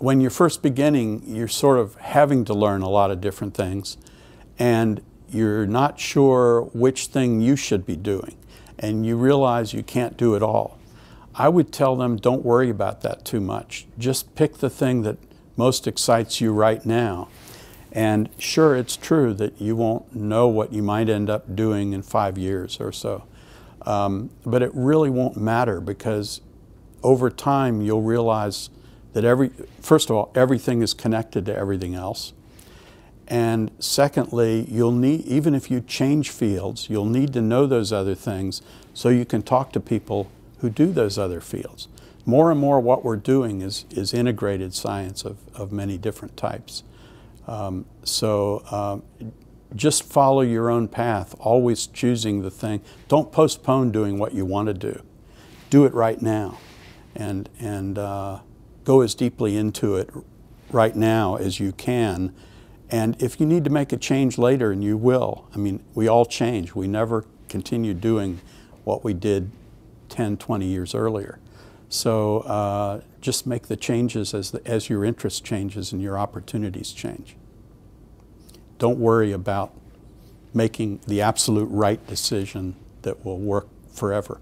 when you're first beginning, you're sort of having to learn a lot of different things, and you're not sure which thing you should be doing, and you realize you can't do it all. I would tell them don't worry about that too much. Just pick the thing that most excites you right now. And sure, it's true that you won't know what you might end up doing in five years or so. Um, but it really won't matter because over time you'll realize that every, first of all, everything is connected to everything else. And secondly, you'll need, even if you change fields, you'll need to know those other things so you can talk to people who do those other fields. More and more what we're doing is, is integrated science of, of many different types. Um, so um, just follow your own path, always choosing the thing. Don't postpone doing what you want to do. Do it right now. And, and uh, go as deeply into it right now as you can. And if you need to make a change later, and you will, I mean, we all change. We never continue doing what we did 10, 20 years earlier. So uh, just make the changes as, the, as your interest changes and your opportunities change. Don't worry about making the absolute right decision that will work forever.